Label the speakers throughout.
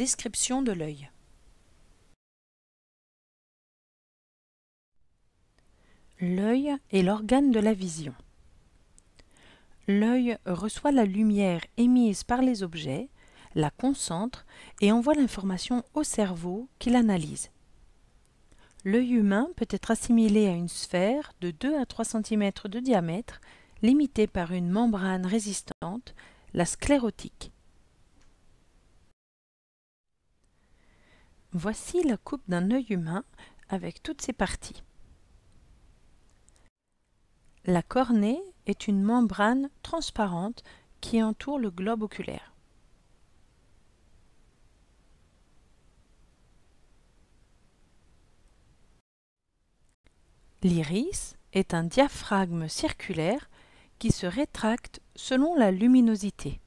Speaker 1: Description de l'œil. L'œil est l'organe de la vision.
Speaker 2: L'œil reçoit la lumière émise par les objets, la concentre et envoie l'information au cerveau qui l'analyse. L'œil humain peut être assimilé à une sphère de 2 à 3 cm de diamètre limitée par une membrane résistante, la sclérotique. Voici la coupe d'un œil humain avec toutes ses parties. La cornée est une membrane transparente qui entoure le globe oculaire. L'iris est un diaphragme circulaire qui se rétracte selon la luminosité.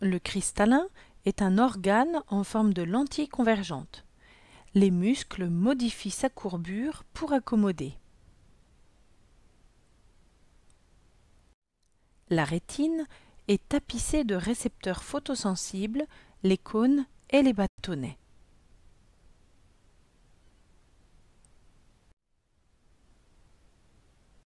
Speaker 2: Le cristallin est un organe en forme de lentille convergente. Les muscles modifient sa courbure pour accommoder. La rétine est tapissée de récepteurs photosensibles, les cônes et les bâtonnets.